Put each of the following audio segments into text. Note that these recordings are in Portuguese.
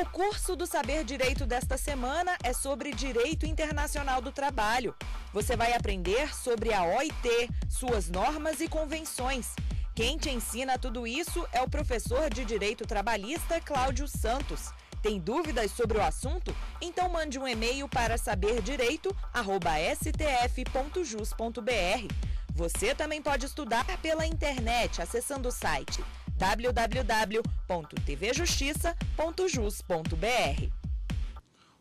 O curso do Saber Direito desta semana é sobre Direito Internacional do Trabalho. Você vai aprender sobre a OIT, suas normas e convenções. Quem te ensina tudo isso é o professor de Direito Trabalhista Cláudio Santos. Tem dúvidas sobre o assunto? Então mande um e-mail para saberdireito@stf.jus.br. Você também pode estudar pela internet acessando o site www.tvjustiça.jus.br.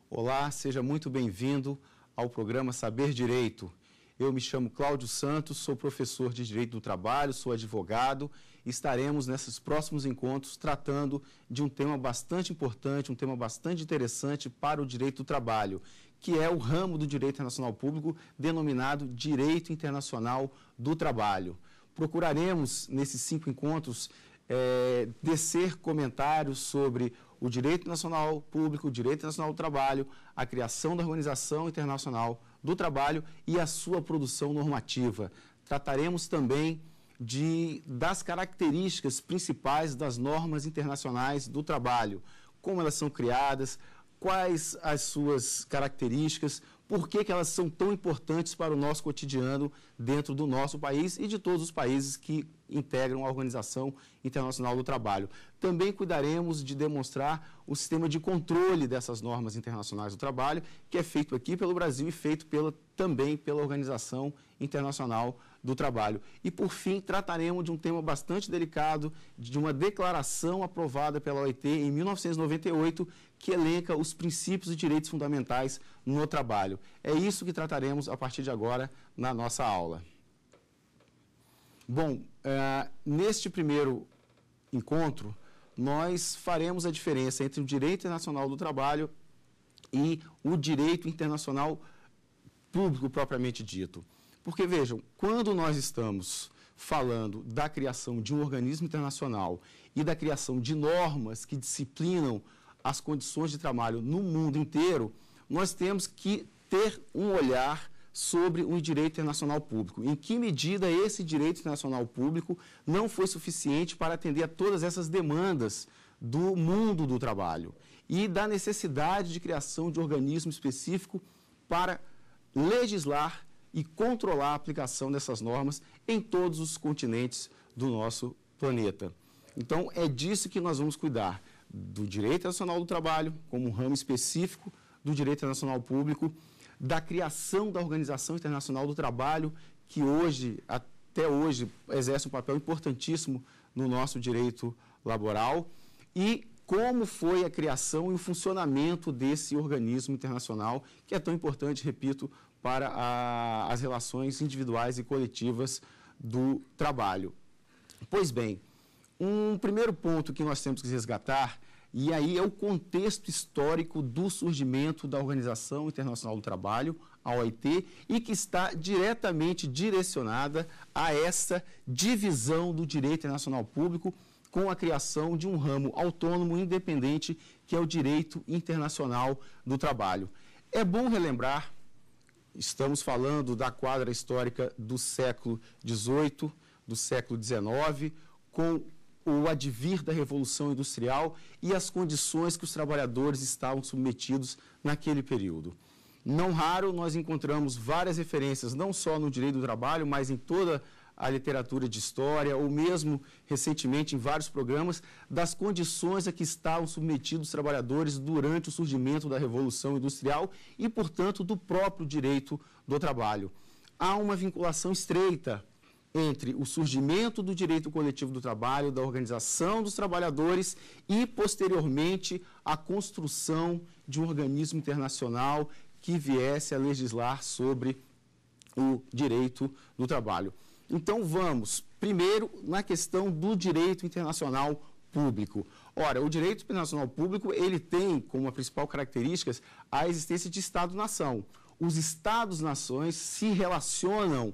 Olá, seja muito bem-vindo ao programa Saber Direito. Eu me chamo Cláudio Santos, sou professor de Direito do Trabalho, sou advogado e estaremos nesses próximos encontros tratando de um tema bastante importante, um tema bastante interessante para o direito do trabalho, que é o ramo do direito internacional público denominado Direito Internacional do Trabalho. Procuraremos, nesses cinco encontros, é, descer comentários sobre o direito nacional público, o direito nacional do trabalho, a criação da Organização Internacional do Trabalho e a sua produção normativa. Trataremos também de, das características principais das normas internacionais do trabalho, como elas são criadas, quais as suas características, por que, que elas são tão importantes para o nosso cotidiano dentro do nosso país e de todos os países que integram a Organização Internacional do Trabalho. Também cuidaremos de demonstrar o sistema de controle dessas normas internacionais do trabalho, que é feito aqui pelo Brasil e feito pela, também pela Organização Internacional do Trabalho. E, por fim, trataremos de um tema bastante delicado, de uma declaração aprovada pela OIT em 1998, que elenca os princípios e direitos fundamentais no trabalho. É isso que trataremos a partir de agora na nossa aula. Bom, é, neste primeiro encontro, nós faremos a diferença entre o direito internacional do trabalho e o direito internacional público propriamente dito. Porque vejam, quando nós estamos falando da criação de um organismo internacional e da criação de normas que disciplinam as condições de trabalho no mundo inteiro, nós temos que ter um olhar sobre o direito internacional público. Em que medida esse direito internacional público não foi suficiente para atender a todas essas demandas do mundo do trabalho e da necessidade de criação de organismo específico para legislar e controlar a aplicação dessas normas em todos os continentes do nosso planeta. Então, é disso que nós vamos cuidar do Direito Nacional do Trabalho, como um ramo específico do Direito Nacional Público, da criação da Organização Internacional do Trabalho, que hoje, até hoje, exerce um papel importantíssimo no nosso direito laboral, e como foi a criação e o funcionamento desse organismo internacional, que é tão importante, repito, para a, as relações individuais e coletivas do trabalho. Pois bem, um primeiro ponto que nós temos que resgatar, e aí é o contexto histórico do surgimento da Organização Internacional do Trabalho, a OIT, e que está diretamente direcionada a essa divisão do direito internacional público com a criação de um ramo autônomo independente que é o direito internacional do trabalho. É bom relembrar, estamos falando da quadra histórica do século XVIII, do século XIX, com o advir da Revolução Industrial e as condições que os trabalhadores estavam submetidos naquele período. Não raro, nós encontramos várias referências, não só no direito do trabalho, mas em toda a literatura de história, ou mesmo recentemente em vários programas, das condições a que estavam submetidos os trabalhadores durante o surgimento da Revolução Industrial e, portanto, do próprio direito do trabalho. Há uma vinculação estreita entre o surgimento do direito coletivo do trabalho, da organização dos trabalhadores e, posteriormente, a construção de um organismo internacional que viesse a legislar sobre o direito do trabalho. Então, vamos, primeiro, na questão do direito internacional público. Ora, o direito internacional público, ele tem como principal característica a existência de Estado-nação. Os Estados-nações se relacionam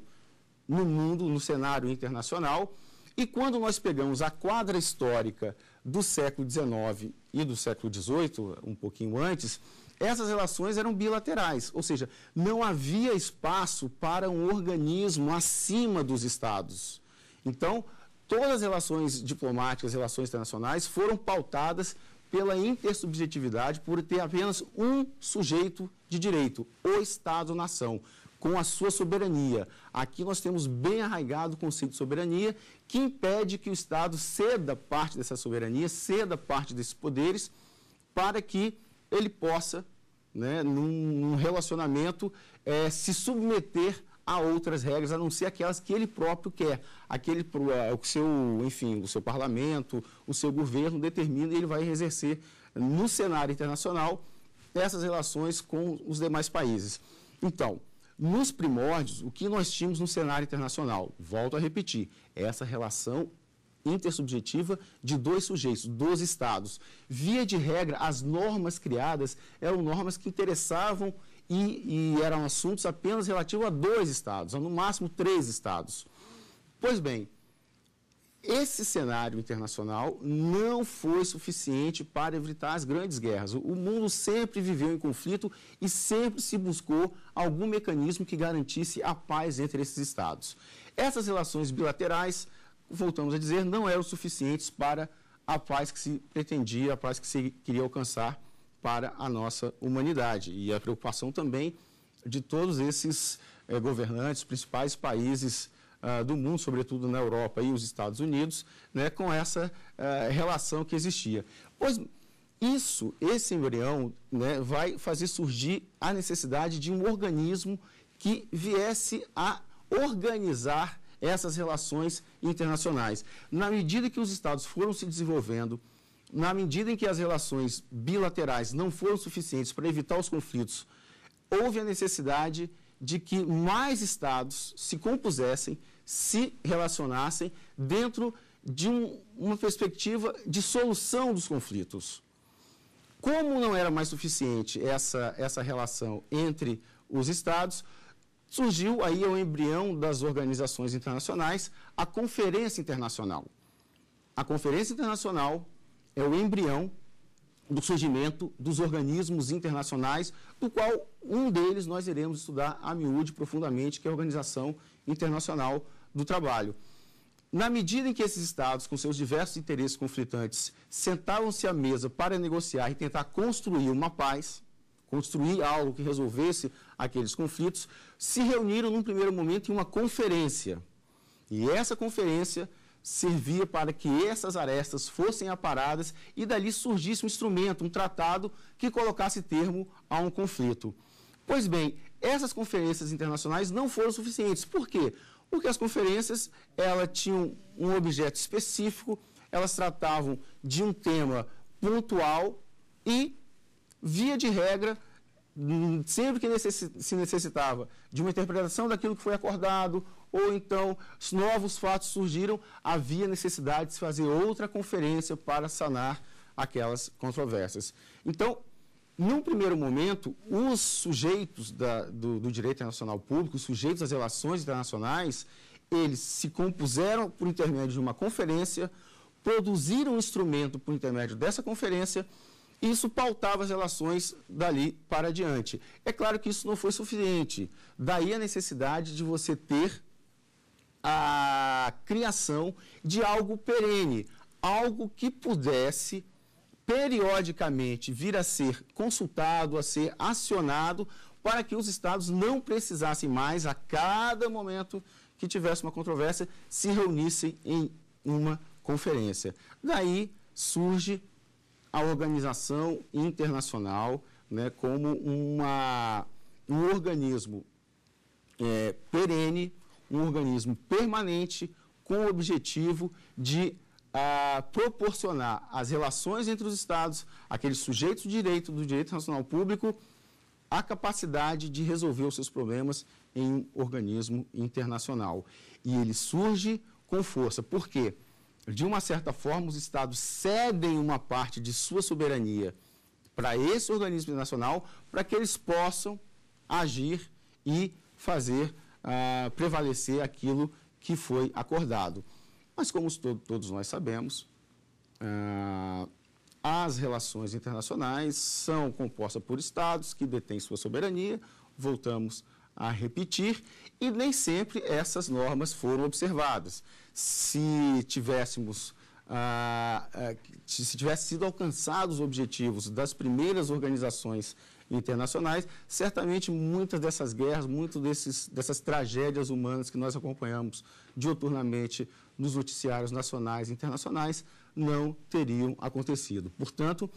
no mundo, no cenário internacional. E quando nós pegamos a quadra histórica do século XIX e do século XVIII, um pouquinho antes, essas relações eram bilaterais, ou seja, não havia espaço para um organismo acima dos Estados. Então, todas as relações diplomáticas, relações internacionais foram pautadas pela intersubjetividade por ter apenas um sujeito de direito, o Estado-nação com a sua soberania. Aqui nós temos bem arraigado o conceito de soberania, que impede que o Estado ceda parte dessa soberania, ceda parte desses poderes, para que ele possa, né, num, relacionamento, é, se submeter a outras regras, a não ser aquelas que ele próprio quer. Aquele, é, o seu, enfim, o seu parlamento, o seu governo determina e ele vai exercer no cenário internacional essas relações com os demais países. Então, nos primórdios, o que nós tínhamos no cenário internacional? Volto a repetir, essa relação intersubjetiva de dois sujeitos, dos estados. Via de regra, as normas criadas eram normas que interessavam e, e eram assuntos apenas relativos a dois estados, ou no máximo três estados. Pois bem, esse cenário internacional não foi suficiente para evitar as grandes guerras. O mundo sempre viveu em conflito e sempre se buscou algum mecanismo que garantisse a paz entre esses estados. Essas relações bilaterais, voltamos a dizer, não eram suficientes para a paz que se pretendia, a paz que se queria alcançar para a nossa humanidade. E a preocupação também de todos esses eh, governantes, principais países ah, do mundo, sobretudo na Europa e os Estados Unidos, né, com essa uh, relação que existia. Pois isso, esse embrião, né, vai fazer surgir a necessidade de um organismo que viesse a organizar essas relações internacionais. Na medida que os Estados foram se desenvolvendo, na medida em que as relações bilaterais não foram suficientes para evitar os conflitos, houve a necessidade de que mais estados se compusessem se relacionassem dentro de um, uma perspectiva de solução dos conflitos. Como não era mais suficiente essa, essa relação entre os Estados, surgiu aí o embrião das organizações internacionais, a Conferência Internacional. A Conferência Internacional é o embrião do surgimento dos organismos internacionais, do qual um deles nós iremos estudar a miúde profundamente, que é a Organização Internacional do Trabalho. Na medida em que esses estados, com seus diversos interesses conflitantes, sentavam-se à mesa para negociar e tentar construir uma paz, construir algo que resolvesse aqueles conflitos, se reuniram num primeiro momento em uma conferência. E essa conferência servia para que essas arestas fossem aparadas e dali surgisse um instrumento, um tratado que colocasse termo a um conflito. Pois bem, essas conferências internacionais não foram suficientes. Por quê? Porque as conferências ela tinham um objeto específico, elas tratavam de um tema pontual e, via de regra, hum, sempre que se necessitava de uma interpretação daquilo que foi acordado, ou então novos fatos surgiram, havia necessidade de se fazer outra conferência para sanar aquelas controvérsias. Então, num primeiro momento, os sujeitos da, do, do, direito internacional público, os sujeitos das relações internacionais, eles se compuseram por intermédio de uma conferência, produziram um instrumento por intermédio dessa conferência, e isso pautava as relações dali para diante. É claro que isso não foi suficiente. Daí a necessidade de você ter a criação de algo perene, algo que pudesse periodicamente vir a ser consultado, a ser acionado, para que os estados não precisassem mais, a cada momento que tivesse uma controvérsia, se reunissem em uma conferência. Daí surge a organização internacional né, como uma, um organismo é, perene, um organismo permanente com o objetivo de a proporcionar as relações entre os Estados, aqueles sujeitos de direito do direito nacional público, a capacidade de resolver os seus problemas em um organismo internacional. E ele surge com força, porque, de uma certa forma, os Estados cedem uma parte de sua soberania para esse organismo internacional, para que eles possam agir e fazer uh, prevalecer aquilo que foi acordado. Mas, como todos nós sabemos, ah, as relações internacionais são compostas por estados que detêm sua soberania, voltamos a repetir, e nem sempre essas normas foram observadas. Se tivéssemos. Ah, eh, se tivessem sido alcançados os objetivos das primeiras organizações internacionais, certamente muitas dessas guerras, muitas dessas tragédias humanas que nós acompanhamos dioturnamente nos noticiários nacionais e internacionais não teriam acontecido. Portanto,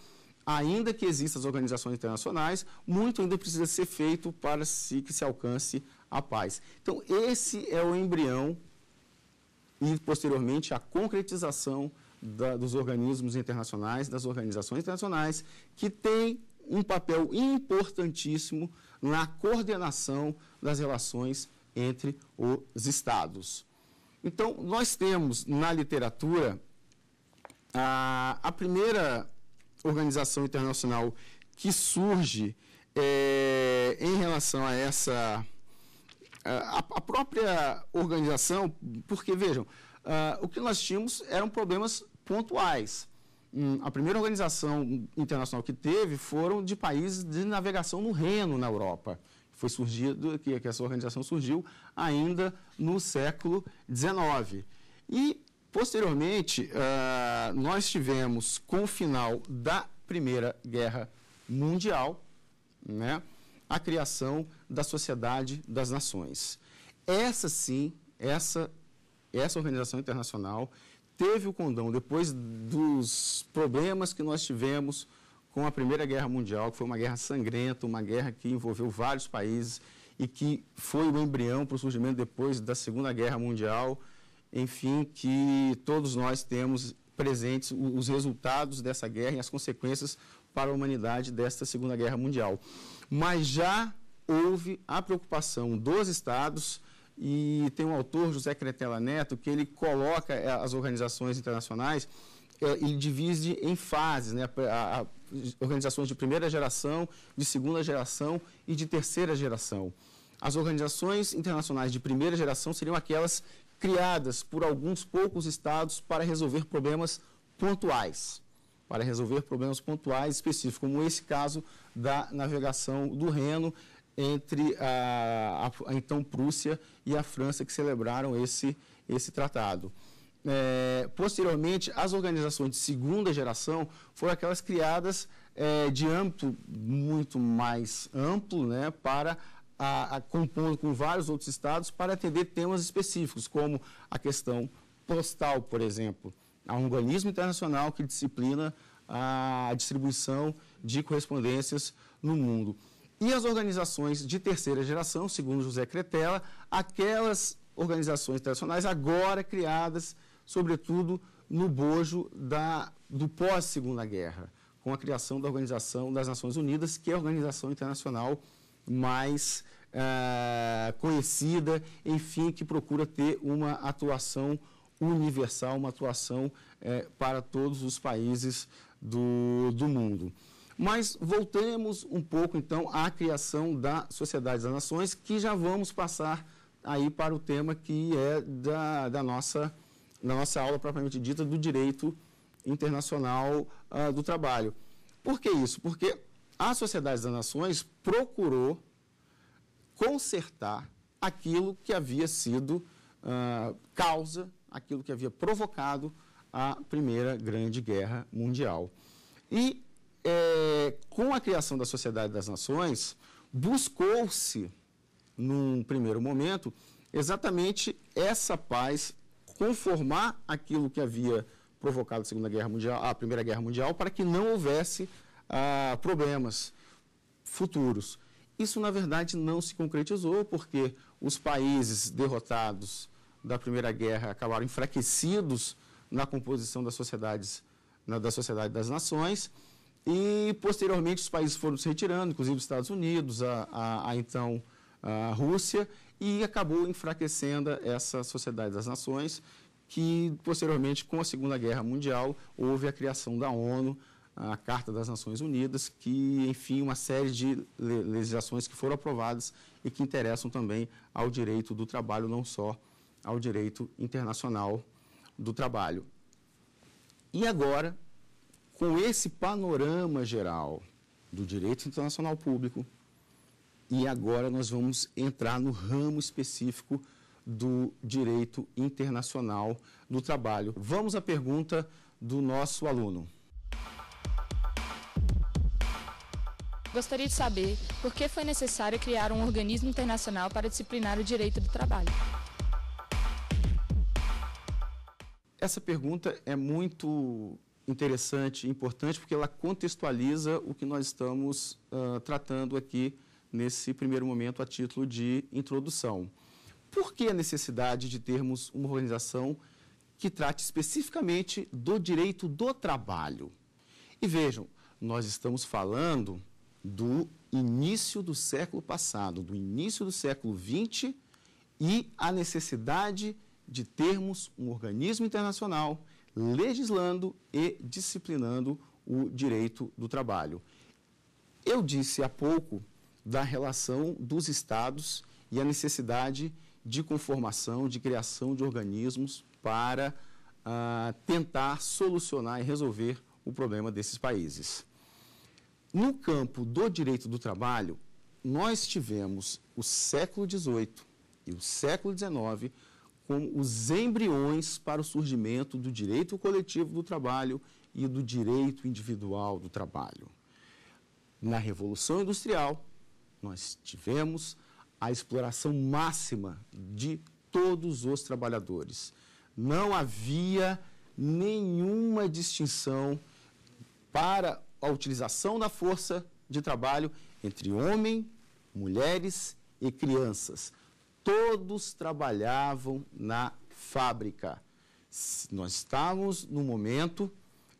ainda que existam as organizações internacionais, muito ainda precisa ser feito para se, que se alcance a paz. Então, esse é o embrião e, posteriormente, a concretização da, dos organismos internacionais, das organizações internacionais, que têm um papel importantíssimo na coordenação das relações entre os estados. Então, nós temos na literatura a, a primeira organização internacional que surge é, em relação a essa. A, a própria organização, porque vejam, a, ah, o que nós tínhamos eram problemas pontuais a primeira organização internacional que teve foram de países de navegação no Reno, na Europa. Foi surgido, que, que essa organização surgiu ainda no século XIX. E, posteriormente, uh, nós tivemos, com o final da Primeira Guerra Mundial, né, a criação da Sociedade das Nações. Essa sim, essa, essa organização internacional teve o condão depois dos problemas que nós tivemos com a Primeira Guerra Mundial, que foi uma guerra sangrenta, uma guerra que envolveu vários países e que foi o embrião para o surgimento depois da Segunda Guerra Mundial, enfim, que todos nós temos presentes os resultados dessa guerra e as consequências para a humanidade desta Segunda Guerra Mundial. Mas já houve a preocupação dos estados e tem um autor, José Cretela Neto, que ele coloca é, as organizações internacionais é, ele divide em fases, né? organizações de primeira geração, de segunda geração e de terceira geração. As organizações internacionais de primeira geração seriam aquelas criadas por alguns poucos estados para resolver problemas pontuais, para resolver problemas pontuais específicos, como esse caso da navegação do Reno entre a, a, a, então Prússia e a França que celebraram esse, esse tratado. É, posteriormente, as organizações de segunda geração foram aquelas criadas é, de âmbito muito mais amplo né, para a, a, compondo com vários outros estados para atender temas específicos, como a questão postal, por exemplo. Há um organismo internacional que disciplina a distribuição de correspondências no mundo. E as organizações de terceira geração, segundo José Cretella, aquelas organizações tradicionais agora criadas, sobretudo no bojo da, do pós-segunda guerra, com a criação da Organização das Nações Unidas, que é a organização internacional mais eh, conhecida, enfim, que procura ter uma atuação universal, uma atuação eh, para todos os países do, do mundo. Mas voltemos um pouco, então, à criação da Sociedade das Nações, que já vamos passar aí para o tema que é da, da, nossa, da nossa aula propriamente dita do direito internacional uh, do trabalho. Por que isso? Porque a Sociedade das Nações procurou consertar aquilo que havia sido uh, causa, aquilo que havia provocado a Primeira Grande Guerra Mundial. E é, com a criação da Sociedade das Nações, buscou-se, num primeiro momento, exatamente essa paz, conformar aquilo que havia provocado a Segunda Guerra Mundial, a Primeira Guerra Mundial, para que não houvesse ah, problemas futuros. Isso, na verdade, não se concretizou, porque os países derrotados da Primeira Guerra acabaram enfraquecidos na composição das sociedades, na, da Sociedade das Nações e, posteriormente, os países foram se retirando, inclusive os Estados Unidos, a, a, a então a Rússia, e acabou enfraquecendo essa Sociedade das Nações, que, posteriormente, com a Segunda Guerra Mundial, houve a criação da ONU, a Carta das Nações Unidas, que, enfim, uma série de legislações que foram aprovadas e que interessam também ao direito do trabalho, não só ao direito internacional do trabalho. E agora, com esse panorama geral do direito internacional público, e agora nós vamos entrar no ramo específico do direito internacional do trabalho. Vamos à pergunta do nosso aluno. Gostaria de saber por que foi necessário criar um organismo internacional para disciplinar o direito do trabalho. Essa pergunta é muito interessante, importante, porque ela contextualiza o que nós estamos uh, tratando aqui nesse primeiro momento a título de introdução. Por que a necessidade de termos uma organização que trate especificamente do direito do trabalho? E vejam, nós estamos falando do início do século passado, do início do século XX e a necessidade de termos um organismo internacional legislando e disciplinando o direito do trabalho. Eu disse há pouco da relação dos estados e a necessidade de conformação, de criação de organismos para ah, tentar solucionar e resolver o problema desses países. No campo do direito do trabalho, nós tivemos o século XVIII e o século XIX como os embriões para o surgimento do direito coletivo do trabalho e do direito individual do trabalho. Na Revolução Industrial, nós tivemos a exploração máxima de todos os trabalhadores. Não havia nenhuma distinção para a utilização da força de trabalho entre homem, mulheres e crianças todos trabalhavam na fábrica. Nós estávamos no momento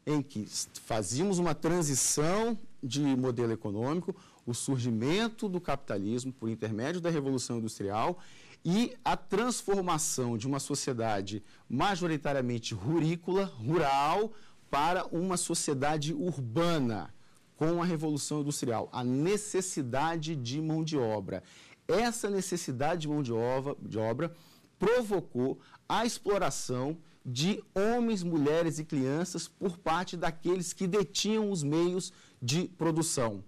em que fazíamos uma transição de modelo econômico, o surgimento do capitalismo por intermédio da Revolução Industrial e a transformação de uma sociedade majoritariamente rurícola, rural, para uma sociedade urbana com a Revolução Industrial, a necessidade de mão de obra. Essa necessidade de mão de obra, de obra provocou a exploração de homens, mulheres e crianças por parte daqueles que detinham os meios de produção.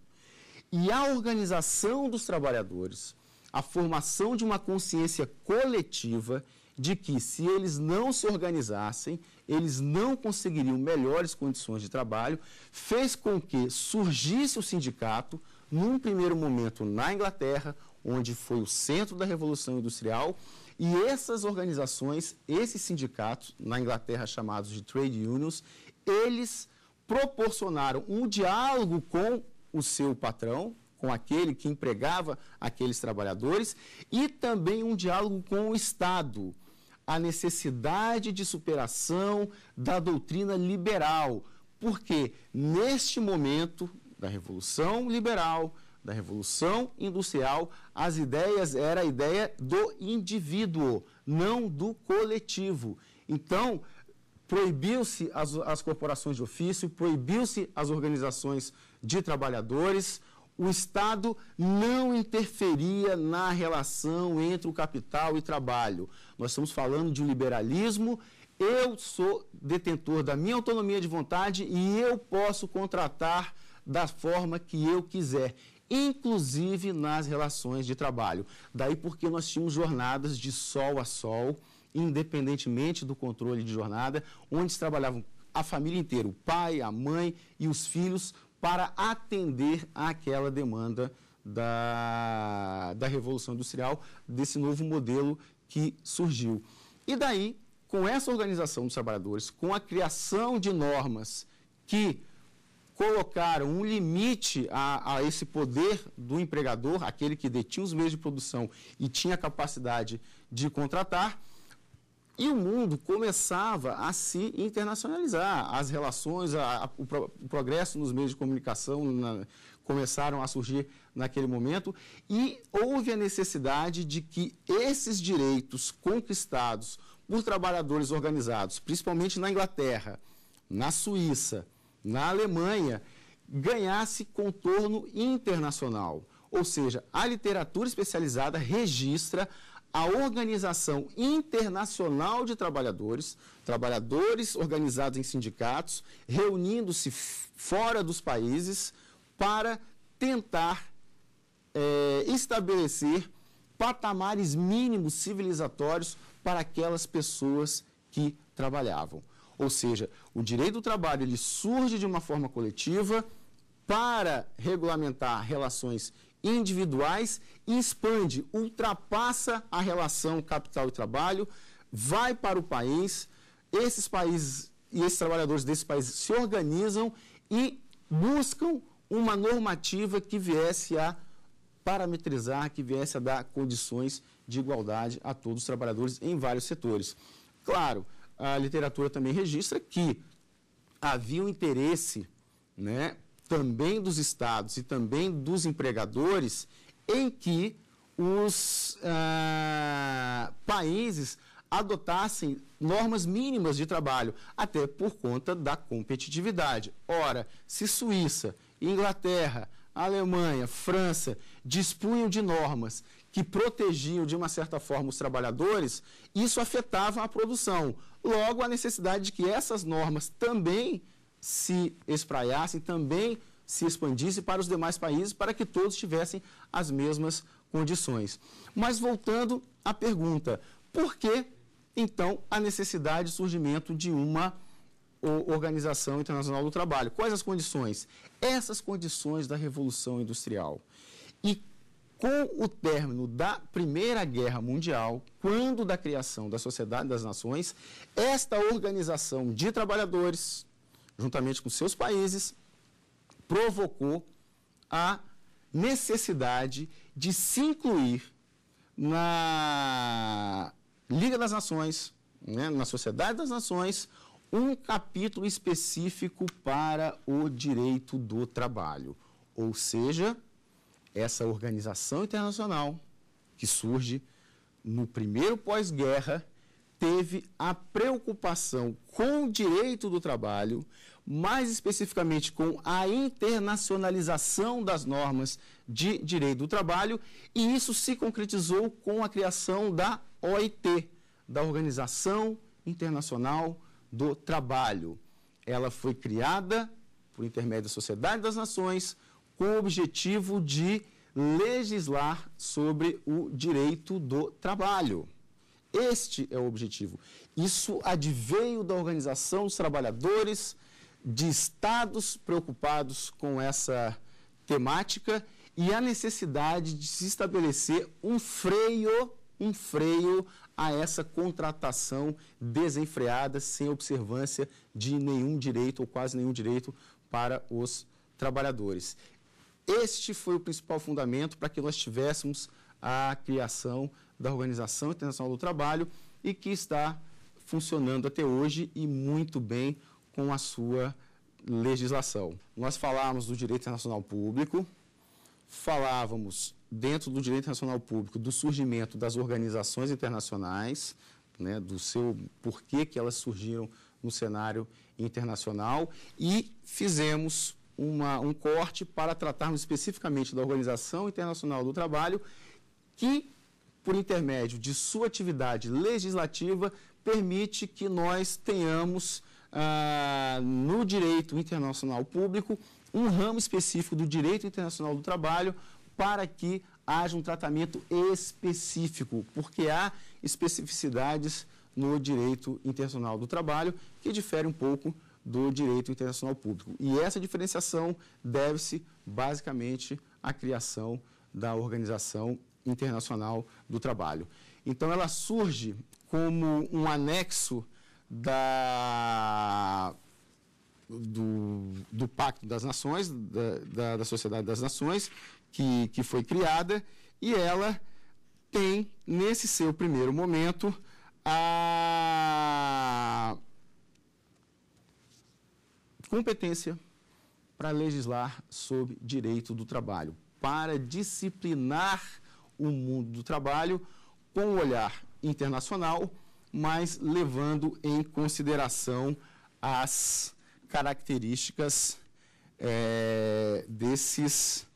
E a organização dos trabalhadores, a formação de uma consciência coletiva de que, se eles não se organizassem, eles não conseguiriam melhores condições de trabalho, fez com que surgisse o sindicato, num primeiro momento na Inglaterra, onde foi o centro da Revolução Industrial, e essas organizações, esses sindicatos, na Inglaterra chamados de trade unions, eles proporcionaram um diálogo com o seu patrão, com aquele que empregava aqueles trabalhadores, e também um diálogo com o Estado. A necessidade de superação da doutrina liberal, porque neste momento da Revolução Liberal, da Revolução Industrial, as ideias era a ideia do indivíduo, não do coletivo. Então, proibiu-se as, as corporações de ofício, proibiu-se as organizações de trabalhadores, o Estado não interferia na relação entre o capital e trabalho. Nós estamos falando de um liberalismo. Eu sou detentor da minha autonomia de vontade e eu posso contratar da forma que eu quiser inclusive nas relações de trabalho. Daí porque nós tínhamos jornadas de sol a sol, independentemente do controle de jornada, onde trabalhavam a família inteira, o pai, a mãe e os filhos, para atender àquela demanda da, da Revolução Industrial, desse novo modelo que surgiu. E daí, com essa organização dos trabalhadores, com a criação de normas que colocaram um limite a, a esse poder do empregador, aquele que detinha os meios de produção e tinha a capacidade de contratar, e o mundo começava a se internacionalizar. As relações, a, a, o, pro, o, progresso nos meios de comunicação na, começaram a surgir naquele momento e houve a necessidade de que esses direitos conquistados por trabalhadores organizados, principalmente na Inglaterra, na Suíça, na Alemanha, ganhasse contorno internacional. Ou seja, a literatura especializada registra a Organização Internacional de Trabalhadores, trabalhadores organizados em sindicatos, reunindo-se fora dos países para tentar é, estabelecer patamares mínimos civilizatórios para aquelas pessoas que trabalhavam. Ou seja, o direito do trabalho ele surge de uma forma coletiva para regulamentar relações individuais e expande, ultrapassa a relação capital e trabalho, vai para o país, esses países e esses trabalhadores desses países se organizam e buscam uma normativa que viesse a parametrizar, que viesse a dar condições de igualdade a todos os trabalhadores em vários setores. Claro, a literatura também registra que havia um interesse né, também dos estados e também dos empregadores em que os ah, países adotassem normas mínimas de trabalho, até por conta da competitividade. Ora, se Suíça, Inglaterra, Alemanha, França dispunham de normas que protegiam de uma certa forma os trabalhadores, isso afetava a produção. Logo, a necessidade de que essas normas também se espraiassem, também se expandissem para os demais países, para que todos tivessem as mesmas condições. Mas voltando à pergunta, por que, então, a necessidade de surgimento de uma Organização Internacional do Trabalho? Quais as condições? Essas condições da Revolução Industrial. E com o término da Primeira Guerra Mundial, quando da criação da Sociedade das Nações, esta organização de trabalhadores, juntamente com seus países, provocou a necessidade de se incluir na Liga das Nações, né, na Sociedade das Nações, um capítulo específico para o direito do trabalho. Ou seja, essa organização internacional que surge no primeiro pós-guerra teve a preocupação com o direito do trabalho, mais especificamente com a internacionalização das normas de direito do trabalho, e isso se concretizou com a criação da OIT, da Organização Internacional do Trabalho. Ela foi criada por intermédio da Sociedade das Nações com o objetivo de legislar sobre o direito do trabalho. Este é o objetivo. Isso adveio da organização dos trabalhadores, de estados preocupados com essa temática e a necessidade de se estabelecer um freio, um freio a essa contratação desenfreada, sem observância de nenhum direito ou quase nenhum direito para os trabalhadores. Este foi o principal fundamento para que nós tivéssemos a criação da Organização Internacional do Trabalho e que está funcionando até hoje e muito bem com a sua legislação. Nós falávamos do direito internacional público, falávamos dentro do direito internacional público do surgimento das organizações internacionais, né, do seu porquê que elas surgiram no cenário internacional e fizemos uma, um corte para tratarmos especificamente da Organização Internacional do Trabalho, que, por intermédio de sua atividade legislativa, permite que nós tenhamos ah, no direito internacional público um ramo específico do direito internacional do trabalho para que haja um tratamento específico, porque há especificidades no direito internacional do trabalho que difere um pouco do direito internacional público. E essa diferenciação deve-se basicamente à criação da Organização Internacional do Trabalho. Então, ela surge como um anexo da, do, do Pacto das Nações, da, da, da Sociedade das Nações, que, que foi criada, e ela tem, nesse seu primeiro momento, a competência para legislar sobre direito do trabalho, para disciplinar o mundo do trabalho com um olhar internacional, mas levando em consideração as características é, desses,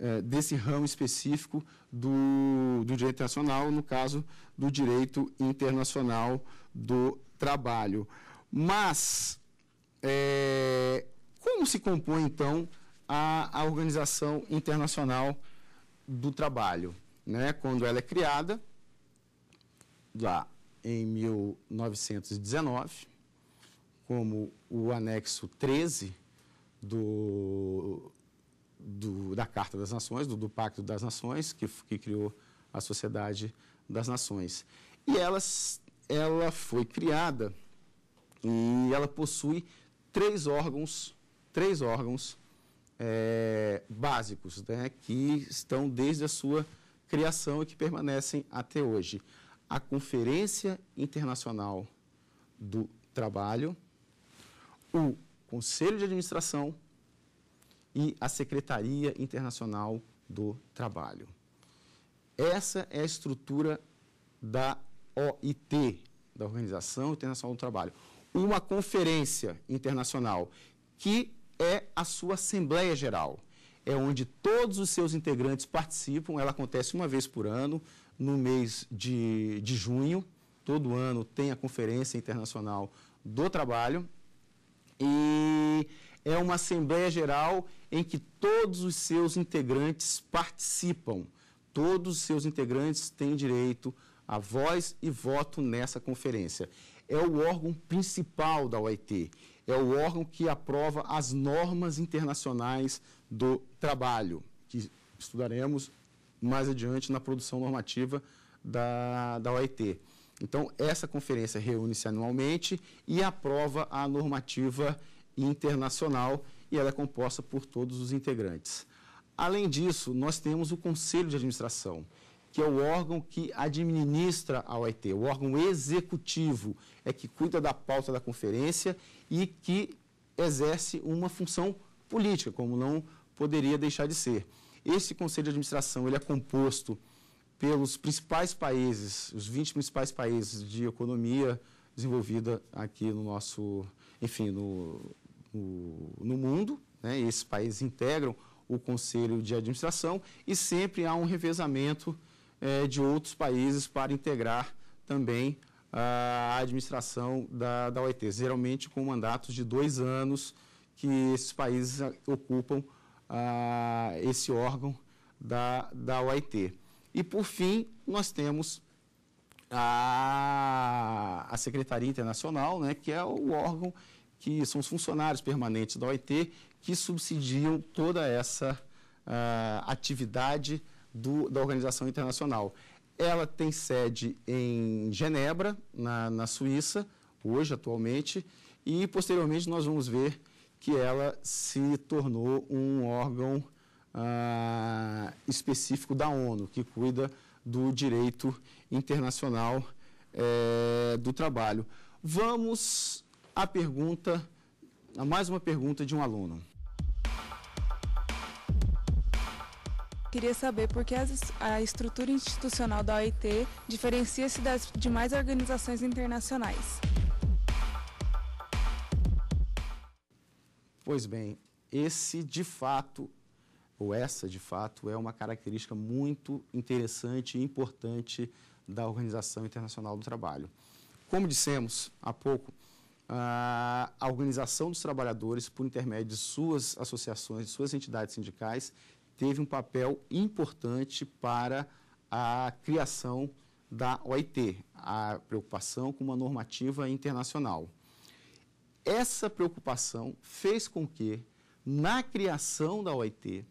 é, desse ramo específico do, do direito nacional, no caso do direito internacional do trabalho. Mas é, como se compõe, então, a, a Organização Internacional do Trabalho? Né? Quando ela é criada, lá em 1919, como o anexo 13 do, do, da Carta das Nações, do, do Pacto das Nações, que, que criou a Sociedade das Nações. E elas ela foi criada e ela possui três órgãos, três órgãos é, básicos, né, que estão desde a sua criação e que permanecem até hoje. A Conferência Internacional do Trabalho, o Conselho de Administração e a Secretaria Internacional do Trabalho. Essa é a estrutura da OIT, da Organização Internacional do Trabalho uma conferência internacional, que é a sua Assembleia Geral. É onde todos os seus integrantes participam, ela acontece uma vez por ano, no mês de, de junho. Todo ano tem a Conferência Internacional do Trabalho. E é uma Assembleia Geral em que todos os seus integrantes participam. Todos os seus integrantes têm direito a voz e voto nessa conferência é o órgão principal da OIT, é o órgão que aprova as normas internacionais do trabalho, que estudaremos mais adiante na produção normativa da, da OIT. Então, essa conferência reúne-se anualmente e aprova a normativa internacional e ela é composta por todos os integrantes. Além disso, nós temos o Conselho de Administração, que é o órgão que administra a OIT, o órgão executivo, é que cuida da pauta da conferência e que exerce uma função política, como não poderia deixar de ser. Esse conselho de administração ele é composto pelos principais países, os 20 principais países de economia desenvolvida aqui no nosso, enfim, no, no, no mundo. Né? Esses países integram o conselho de administração e sempre há um revezamento é, de outros países para integrar também a administração da, da OIT, geralmente com mandatos de dois anos que esses países ocupam a esse órgão da, da OIT. E, por fim, nós temos a, a Secretaria Internacional, né, que é o órgão que são os funcionários permanentes da OIT que subsidiam toda essa atividade do, da organização internacional. Ela tem sede em Genebra, na, na Suíça, hoje, atualmente, e posteriormente nós vamos ver que ela se tornou um órgão ah, específico da ONU, que cuida do direito internacional eh, do trabalho. Vamos à pergunta, a mais uma pergunta de um aluno. queria saber por que a estrutura institucional da OIT diferencia-se das demais organizações internacionais. Pois bem, esse de fato, ou essa de fato, é uma característica muito interessante e importante da Organização Internacional do Trabalho. Como dissemos há pouco, a Organização dos Trabalhadores, por intermédio de suas associações, de suas entidades sindicais, teve um papel importante para a criação da OIT, a preocupação com uma normativa internacional. Essa preocupação fez com que, na criação da OIT,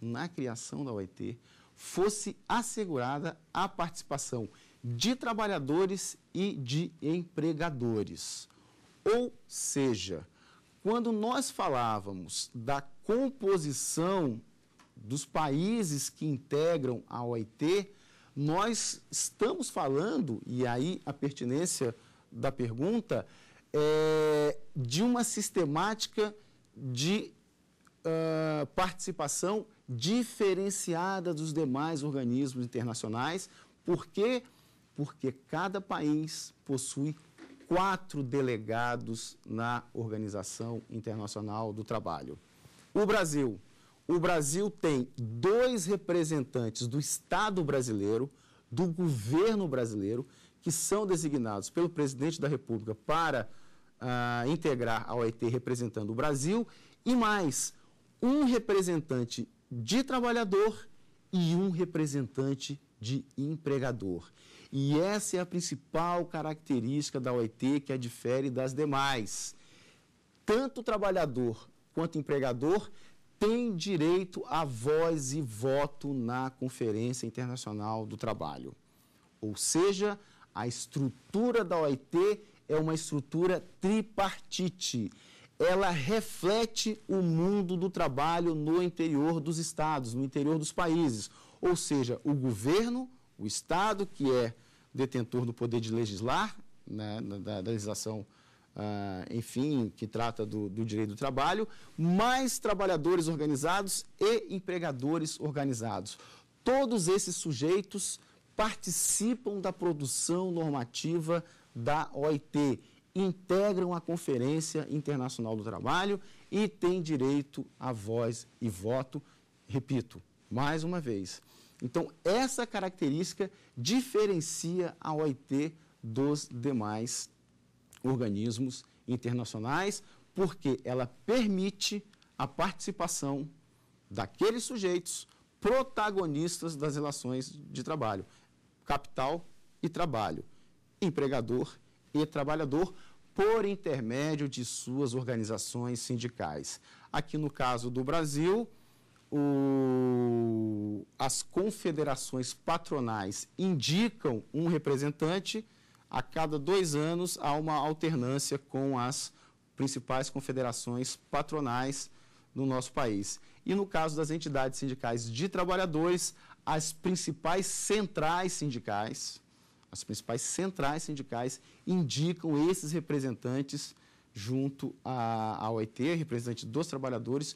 na criação da OIT, fosse assegurada a participação de trabalhadores e de empregadores. Ou seja, quando nós falávamos da composição dos países que integram a OIT, nós estamos falando, e aí a pertinência da pergunta, é, de uma sistemática de uh, participação diferenciada dos demais organismos internacionais. Por quê? Porque cada país possui quatro delegados na Organização Internacional do Trabalho. O Brasil o Brasil tem dois representantes do Estado brasileiro, do governo brasileiro, que são designados pelo presidente da República para uh, integrar a OIT representando o Brasil, e mais um representante de trabalhador e um representante de empregador. E essa é a principal característica da OIT que a difere das demais. Tanto trabalhador quanto empregador tem direito a voz e voto na Conferência Internacional do Trabalho. Ou seja, a estrutura da OIT é uma estrutura tripartite. Ela reflete o mundo do trabalho no interior dos estados, no interior dos países. Ou seja, o governo, o estado, que é detentor do poder de legislar, né, da, da legislação ah, enfim, que trata do, do, direito do trabalho, mais trabalhadores organizados e empregadores organizados. Todos esses sujeitos participam da produção normativa da OIT, integram a Conferência Internacional do Trabalho e têm direito à voz e voto, repito, mais uma vez. Então, essa característica diferencia a OIT dos demais organismos internacionais, porque ela permite a participação daqueles sujeitos protagonistas das relações de trabalho, capital e trabalho, empregador e trabalhador, por intermédio de suas organizações sindicais. Aqui no caso do Brasil, o... as confederações patronais indicam um representante a cada dois anos há uma alternância com as principais confederações patronais no nosso país. E no caso das entidades sindicais de trabalhadores, as principais centrais sindicais, as principais centrais sindicais indicam esses representantes junto à, à OIT, representante dos trabalhadores,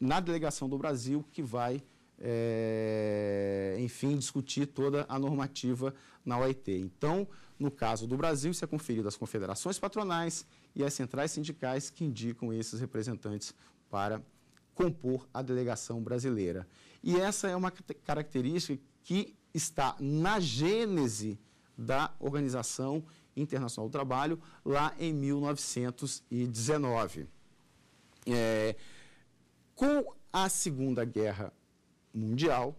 na delegação do Brasil, que vai, é, enfim, discutir toda a normativa na OIT. Então, no caso do Brasil, isso é conferido às confederações patronais e às centrais sindicais que indicam esses representantes para compor a delegação brasileira. E essa é uma característica que está na gênese da Organização Internacional do Trabalho, lá em 1919. É, com a Segunda Guerra Mundial,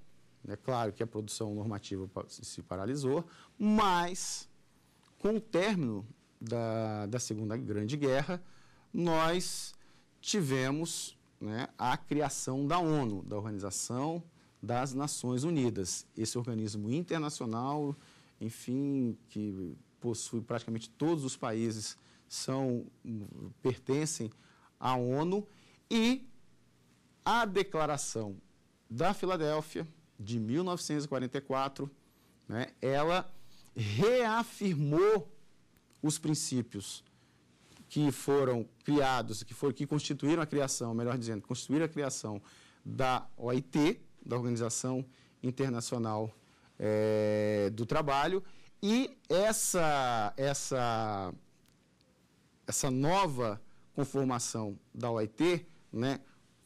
é claro que a produção normativa se paralisou, mas com o término da, da Segunda Grande Guerra, nós tivemos né, a criação da ONU, da Organização das Nações Unidas, esse organismo internacional, enfim, que possui praticamente todos os países são pertencem à ONU e a declaração da Filadélfia de 1944, né, ela reafirmou os princípios que foram criados, que, foram que constituíram a criação, melhor dizendo, constituíram a criação da OIT, da Organização Internacional é, do Trabalho, e essa, essa, essa nova conformação da OIT, né,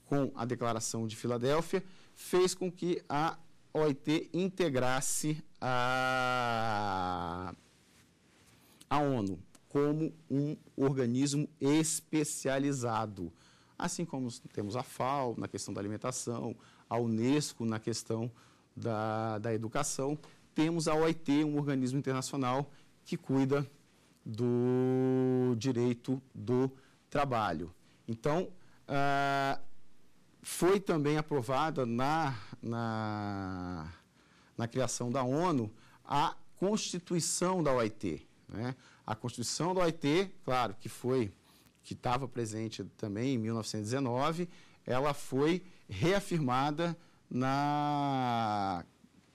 com a Declaração de Filadélfia, fez com que a OIT integrasse a, a ONU como um organismo especializado. Assim como temos a FAO na questão da alimentação, a Unesco na questão da, da educação, temos a OIT, um organismo internacional que cuida do direito do trabalho. Então, uh, foi também aprovada na, na, na criação da ONU a Constituição da OIT. Né? A Constituição da OIT, claro, que foi que estava presente também em 1919, ela foi reafirmada na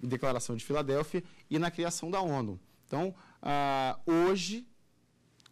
Declaração de Filadélfia e na criação da ONU. Então, ah, hoje,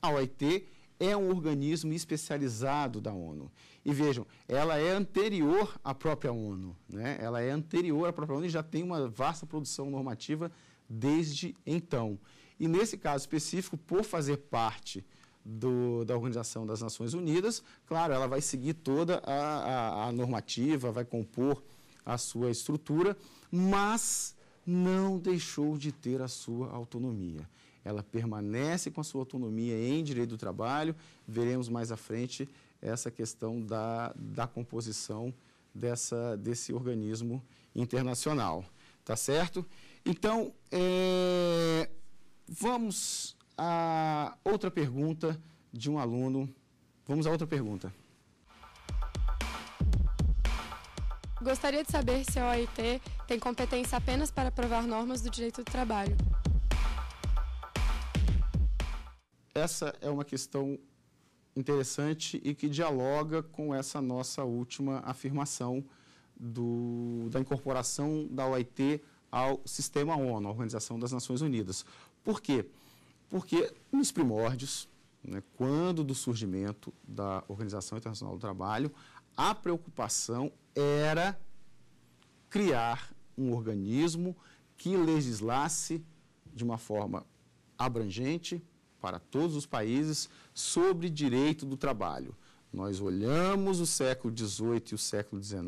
a OIT é um organismo especializado da ONU. E vejam, ela é anterior à própria ONU, né? ela é anterior à própria ONU e já tem uma vasta produção normativa desde então. E nesse caso específico, por fazer parte do, da Organização das Nações Unidas, claro, ela vai seguir toda a, a, a, normativa, vai compor a sua estrutura, mas não deixou de ter a sua autonomia. Ela permanece com a sua autonomia em direito do trabalho, veremos mais à frente essa questão da, da composição dessa, desse organismo internacional. Tá certo? Então, é, vamos a outra pergunta de um aluno. Vamos a outra pergunta. Gostaria de saber se a OIT tem competência apenas para aprovar normas do direito do trabalho. Essa é uma questão interessante e que dialoga com essa nossa última afirmação do, da incorporação da OIT ao sistema ONU, a Organização das Nações Unidas. Por quê? Porque nos primórdios, né, quando do surgimento da Organização Internacional do Trabalho, a preocupação era criar um organismo que legislasse de uma forma abrangente, para todos os países sobre direito do trabalho. Nós olhamos o século XVIII e o século XIX,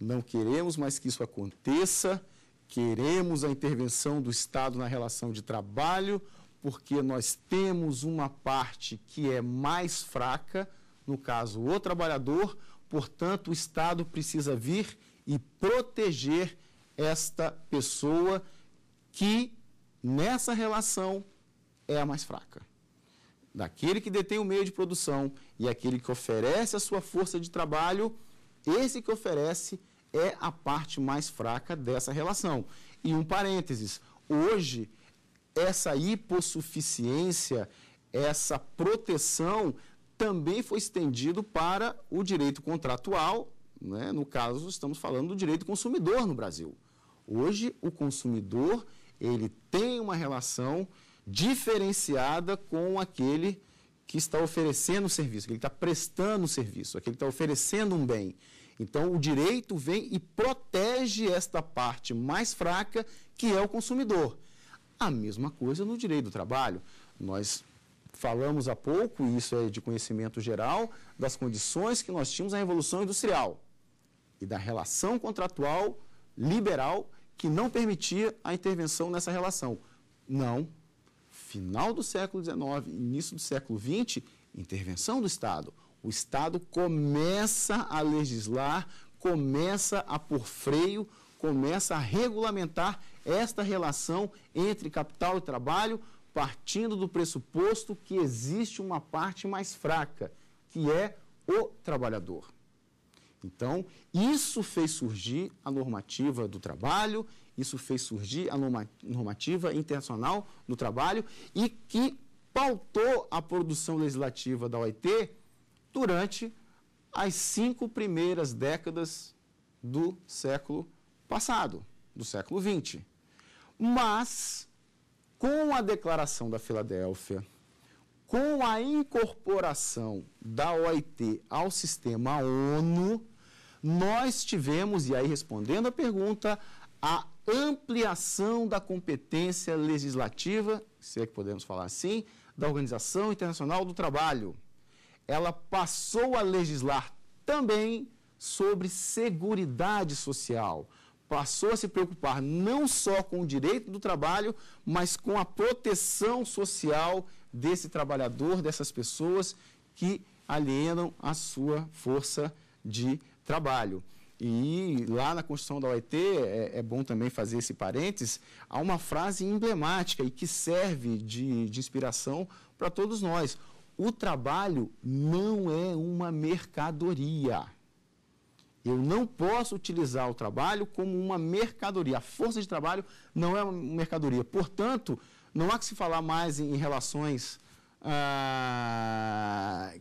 não queremos mais que isso aconteça, queremos a intervenção do Estado na relação de trabalho, porque nós temos uma parte que é mais fraca, no caso, o trabalhador, portanto, o Estado precisa vir e proteger esta pessoa que, nessa relação, é a mais fraca. Daquele que detém o meio de produção e aquele que oferece a sua força de trabalho, esse que oferece é a parte mais fraca dessa relação. E um parênteses, hoje essa hipossuficiência, essa proteção também foi estendido para o direito contratual, né? no caso estamos falando do direito consumidor no Brasil. Hoje o consumidor ele tem uma relação diferenciada com aquele que está oferecendo o serviço, que ele está prestando o serviço, aquele que está oferecendo um bem. Então, o direito vem e protege esta parte mais fraca, que é o consumidor. A mesma coisa no direito do trabalho. Nós falamos há pouco, e isso é de conhecimento geral, das condições que nós tínhamos na Revolução Industrial e da relação contratual liberal que não permitia a intervenção nessa relação. Não final do século XIX, início do século XX, intervenção do Estado. O Estado começa a legislar, começa a pôr freio, começa a regulamentar esta relação entre capital e trabalho, partindo do pressuposto que existe uma parte mais fraca, que é o trabalhador. Então, isso fez surgir a normativa do trabalho isso fez surgir a normativa internacional do trabalho e que pautou a produção legislativa da OIT durante as cinco primeiras décadas do século passado, do século XX. Mas, com a Declaração da Filadélfia, com a incorporação da OIT ao sistema ONU, nós tivemos, e aí respondendo a pergunta, a ampliação da competência legislativa, se é que podemos falar assim, da Organização Internacional do Trabalho. Ela passou a legislar também sobre seguridade social. Passou a se preocupar não só com o direito do trabalho, mas com a proteção social desse trabalhador, dessas pessoas que alienam a sua força de trabalho. E lá na Constituição da OIT, é, é, bom também fazer esse parênteses, há uma frase emblemática e que serve de, de inspiração para todos nós. O trabalho não é uma mercadoria. Eu não posso utilizar o trabalho como uma mercadoria. A força de trabalho não é uma mercadoria. Portanto, não há que se falar mais em, em relações ah,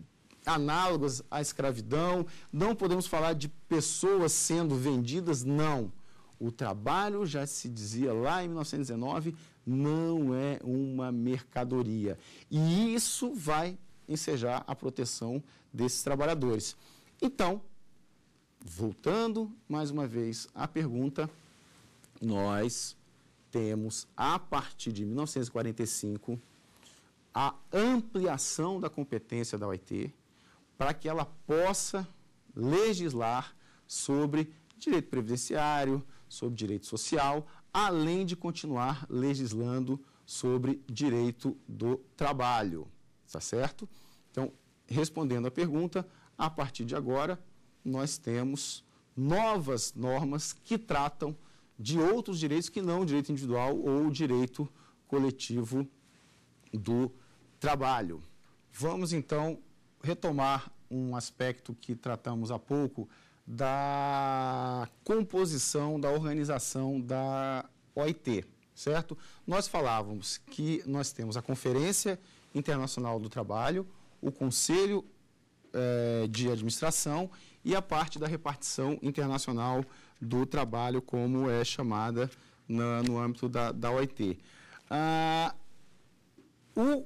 análogas à escravidão, não podemos falar de pessoas sendo vendidas, não. O trabalho, já se dizia lá em 1919, não é uma mercadoria. E isso vai ensejar a proteção desses trabalhadores. Então, voltando mais uma vez à pergunta, nós temos, a partir de 1945, a ampliação da competência da OIT, para que ela possa legislar sobre direito previdenciário, sobre direito social, além de continuar legislando sobre direito do trabalho, está certo? Então, respondendo à pergunta, a partir de agora nós temos novas normas que tratam de outros direitos que não o direito individual ou o direito coletivo do trabalho. Vamos então retomar um aspecto que tratamos há pouco da composição, da organização da OIT, certo? Nós falávamos que nós temos a Conferência Internacional do Trabalho, o Conselho eh, de Administração e a parte da repartição internacional do trabalho, como é chamada na, no âmbito da, da OIT. Ah, o,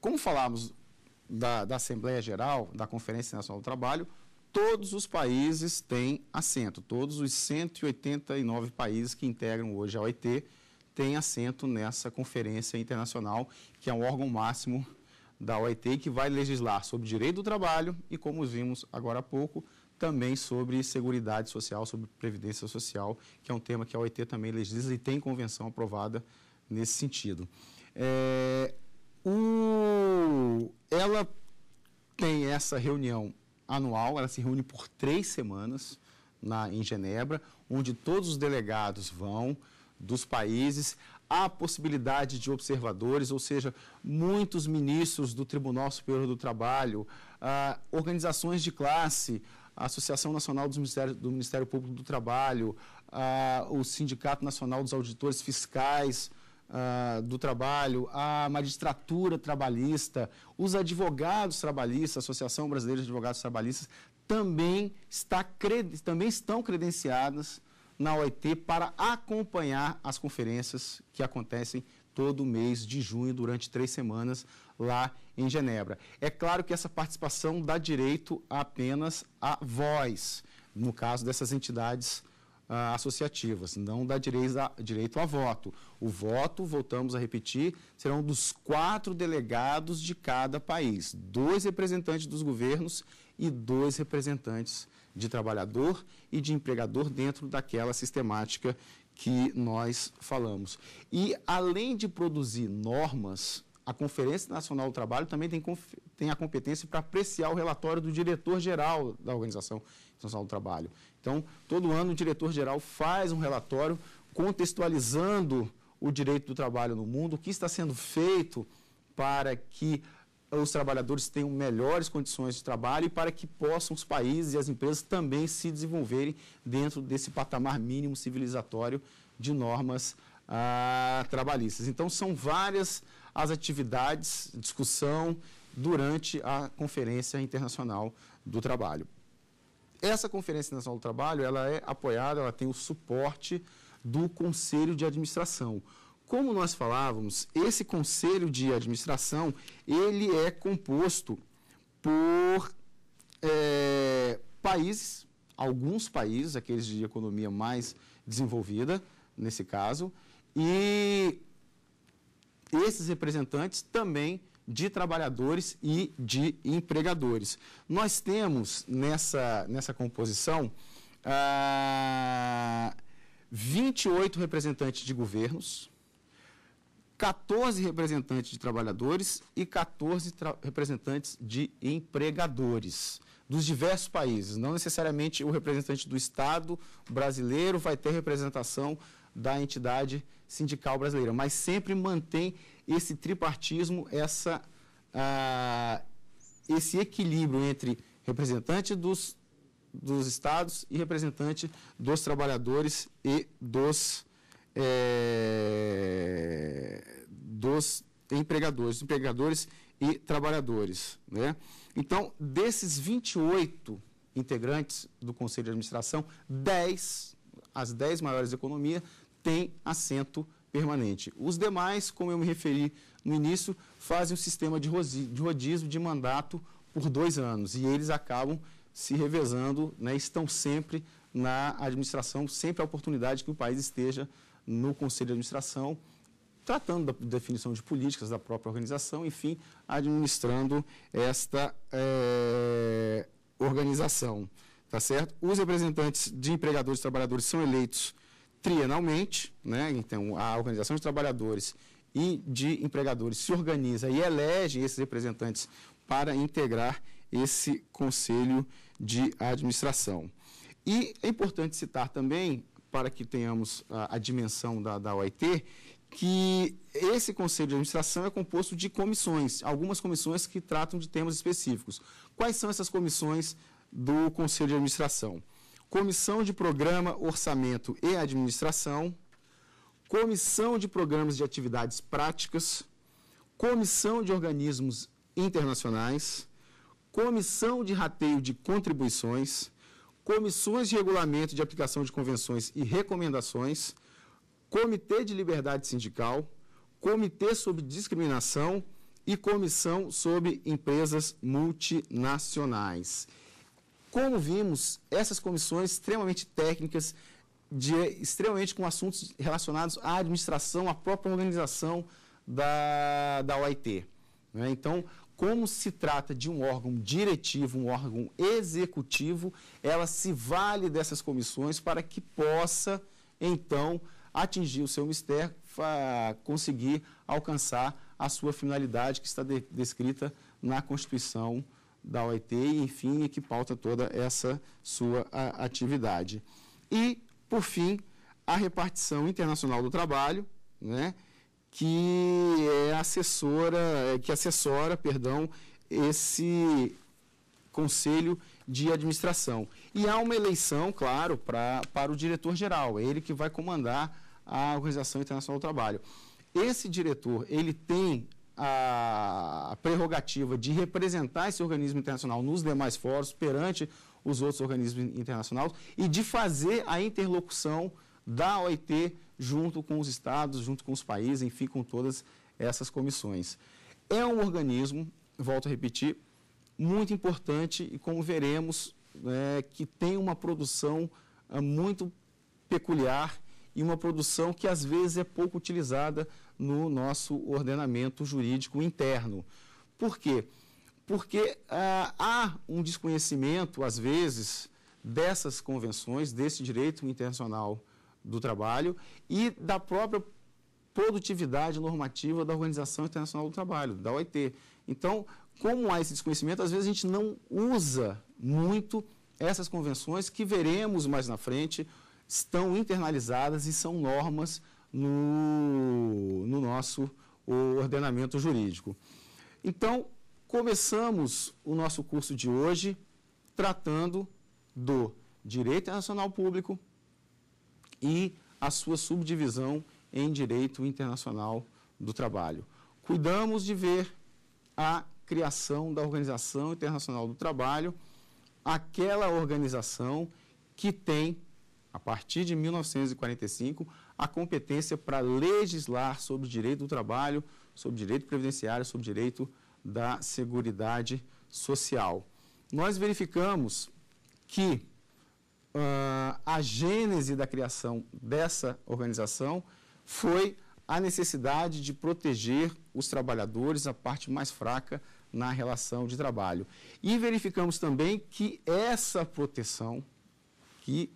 como falávamos da, da Assembleia Geral, da Conferência Nacional do Trabalho, todos os países têm assento. Todos os 189 países que integram hoje a OIT têm assento nessa Conferência Internacional, que é um órgão máximo da OIT que vai legislar sobre direito do trabalho e, como vimos agora há pouco, também sobre segurança Social, sobre Previdência Social, que é um tema que a OIT também legisla e tem convenção aprovada nesse sentido. É, o, ela tem essa reunião anual, ela se reúne por três semanas na, em Genebra, onde todos os delegados vão dos países. Há possibilidade de observadores, ou seja, muitos ministros do Tribunal Superior do Trabalho, ah, organizações de classe, a Associação Nacional do Ministério, do Ministério Público do Trabalho, ah, o Sindicato Nacional dos Auditores Fiscais, ah, do trabalho, a magistratura trabalhista, os advogados trabalhistas, a Associação Brasileira de Advogados Trabalhistas, também, está, também estão credenciadas na OIT para acompanhar as conferências que acontecem todo mês de junho, durante três semanas, lá em Genebra. É claro que essa participação dá direito apenas à voz, no caso dessas entidades ah, associativas, não dá direito a, direito a voto. O voto, voltamos a repetir, serão dos quatro delegados de cada país, dois representantes dos governos e dois representantes de trabalhador e de empregador dentro daquela sistemática que nós falamos. E, além de produzir normas, a Conferência Nacional do Trabalho também tem, tem a competência para apreciar o relatório do diretor-geral da organização, Nacional do Trabalho. Então, todo ano o diretor-geral faz um relatório contextualizando o direito do trabalho no mundo, o que está sendo feito para que os trabalhadores tenham melhores condições de trabalho e para que possam os países e as empresas também se desenvolverem dentro desse patamar mínimo civilizatório de normas ah, trabalhistas. Então, são várias as atividades, discussão durante a Conferência Internacional do Trabalho. Essa Conferência Nacional do Trabalho ela é apoiada, ela tem o suporte do Conselho de Administração. Como nós falávamos, esse Conselho de Administração ele é composto por é, países, alguns países, aqueles de economia mais desenvolvida, nesse caso, e esses representantes também de trabalhadores e de empregadores. Nós temos nessa, nessa composição ah, 28 representantes de governos, 14 representantes de trabalhadores e 14 tra representantes de empregadores dos diversos países. Não necessariamente o representante do Estado brasileiro vai ter representação da entidade brasileira sindical brasileira, mas sempre mantém esse tripartismo, essa, ah, esse equilíbrio entre representante dos, dos estados e representante dos trabalhadores e dos, é, dos empregadores, empregadores e trabalhadores. Né? Então, desses 28 integrantes do Conselho de Administração, 10, as 10 maiores economias tem assento permanente. Os demais, como eu me referi no início, fazem um sistema de rodízio de mandato por dois anos e eles acabam se revezando, né, estão sempre na administração, sempre a oportunidade que o país esteja no Conselho de Administração, tratando da definição de políticas da própria organização, enfim, administrando esta é, organização, tá certo? Os representantes de empregadores e trabalhadores são eleitos trienalmente, né? Então, a Organização de Trabalhadores e de Empregadores se organiza e elege esses representantes para integrar esse conselho de administração. E é importante citar também, para que tenhamos a, a dimensão da, da OIT, que esse conselho de administração é composto de comissões, algumas comissões que tratam de temas específicos. Quais são essas comissões do conselho de administração? Comissão de Programa, Orçamento e Administração, Comissão de Programas de Atividades Práticas, Comissão de Organismos Internacionais, Comissão de Rateio de Contribuições, Comissões de Regulamento de Aplicação de Convenções e Recomendações, Comitê de Liberdade Sindical, Comitê sobre Discriminação e Comissão sobre Empresas Multinacionais. Como vimos, essas comissões extremamente técnicas, de, extremamente com assuntos relacionados à administração, à própria organização da, da OIT. Né? Então, como se trata de um órgão diretivo, um órgão executivo, ela se vale dessas comissões para que possa, então, atingir o seu mistério, conseguir alcançar a sua finalidade que está de descrita na Constituição da OIT, enfim, e que pauta toda essa sua a, atividade. E, por fim, a repartição internacional do trabalho, né, que é assessora, é, que assessora, perdão, esse conselho de administração. E há uma eleição, claro, pra, para o diretor-geral, é ele que vai comandar a Organização Internacional do Trabalho. Esse diretor, ele tem a prerrogativa de representar esse organismo internacional nos demais fóruns, perante os outros organismos internacionais, e de fazer a interlocução da OIT junto com os estados, junto com os países, enfim, com todas essas comissões. É um organismo, volto a repetir, muito importante e, como veremos, é, que tem uma produção ah, muito peculiar e uma produção que às vezes é pouco utilizada no nosso ordenamento jurídico interno. Por quê? Porque ah, há um desconhecimento, às vezes, dessas convenções, desse direito internacional do trabalho e da própria produtividade normativa da Organização Internacional do Trabalho, da OIT. Então, como há esse desconhecimento, às vezes a gente não usa muito essas convenções que veremos mais na frente, estão internalizadas e são normas no, no nosso ordenamento jurídico. Então, começamos o nosso curso de hoje tratando do direito internacional público e a sua subdivisão em direito internacional do trabalho. Cuidamos de ver a criação da Organização Internacional do Trabalho, aquela organização que tem, a partir de 1945, a competência para legislar sobre o direito do trabalho, sobre o direito previdenciário, sobre o direito da Seguridade Social. Nós verificamos que uh, a gênese da criação dessa organização foi a necessidade de proteger os trabalhadores, a parte mais fraca na relação de trabalho. E verificamos também que essa proteção, que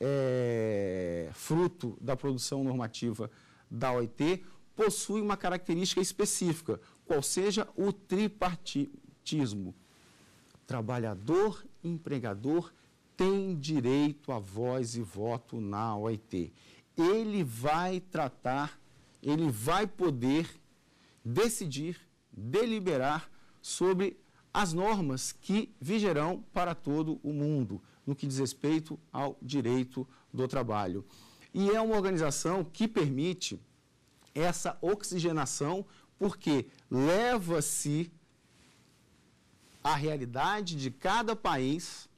é, fruto da produção normativa da OIT, possui uma característica específica, qual seja o tripartitismo. Trabalhador, empregador tem direito a voz e voto na OIT. Ele vai tratar, ele vai poder decidir, deliberar sobre as normas que vigerão para todo o mundo no que diz respeito ao direito do trabalho. E é uma organização que permite essa oxigenação, porque leva-se a realidade de cada país,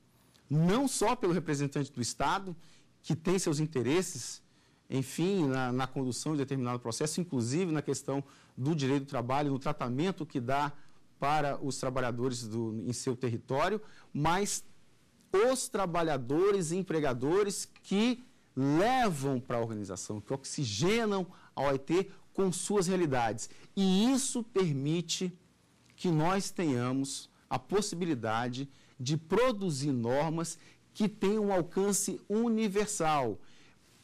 não só pelo representante do Estado, que tem seus interesses, enfim, na, na, condução de determinado processo, inclusive na questão do direito do trabalho, no tratamento que dá para os trabalhadores do, em seu território, mas os trabalhadores e empregadores que levam para a organização, que oxigenam a OIT com suas realidades. E isso permite que nós tenhamos a possibilidade de produzir normas que tenham um alcance universal,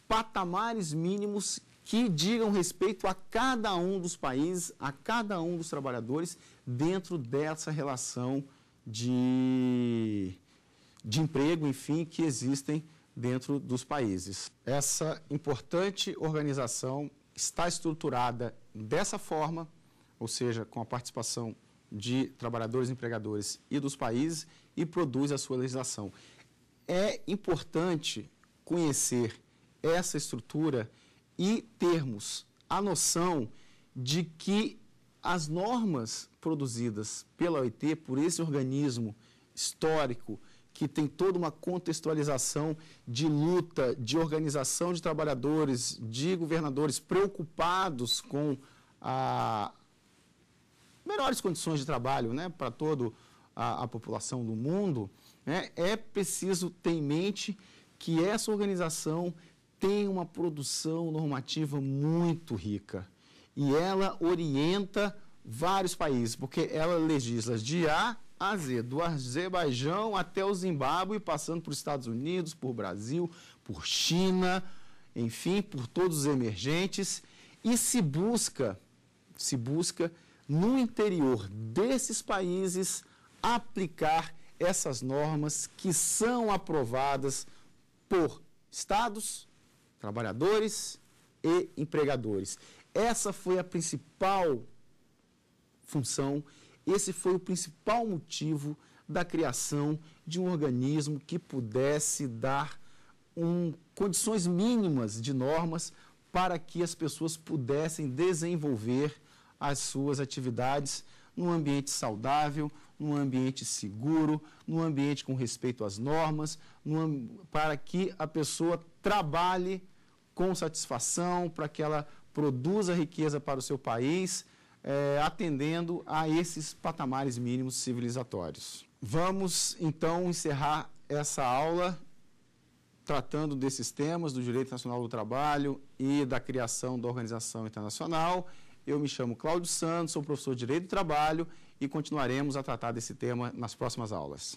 patamares mínimos que digam respeito a cada um dos países, a cada um dos trabalhadores, dentro dessa relação de de emprego, enfim, que existem dentro dos países. Essa importante organização está estruturada dessa forma, ou seja, com a participação de trabalhadores, empregadores e dos países e produz a sua legislação. É importante conhecer essa estrutura e termos a noção de que as normas produzidas pela OIT, por esse organismo histórico, que tem toda uma contextualização de luta, de organização de trabalhadores, de governadores preocupados com as melhores condições de trabalho né, para toda a, a, população do mundo, né, é preciso ter em mente que essa organização tem uma produção normativa muito rica e ela orienta vários países, porque ela legisla de A a Z, do Azerbaijão até o Zimbábue, passando por Estados Unidos, por Brasil, por China, enfim, por todos os emergentes, e se busca, se busca no interior desses países aplicar essas normas que são aprovadas por estados, trabalhadores e empregadores. Essa foi a principal função esse foi o principal motivo da criação de um organismo que pudesse dar um, condições mínimas de normas para que as pessoas pudessem desenvolver as suas atividades num ambiente saudável, num ambiente seguro, num ambiente com respeito às normas, num, para que a pessoa trabalhe com satisfação, para que ela produza riqueza para o seu país é, atendendo a esses patamares mínimos civilizatórios. Vamos então encerrar essa aula tratando desses temas do direito nacional do trabalho e da criação da organização internacional. Eu me chamo Cláudio Santos, sou professor de Direito do Trabalho e continuaremos a tratar desse tema nas próximas aulas.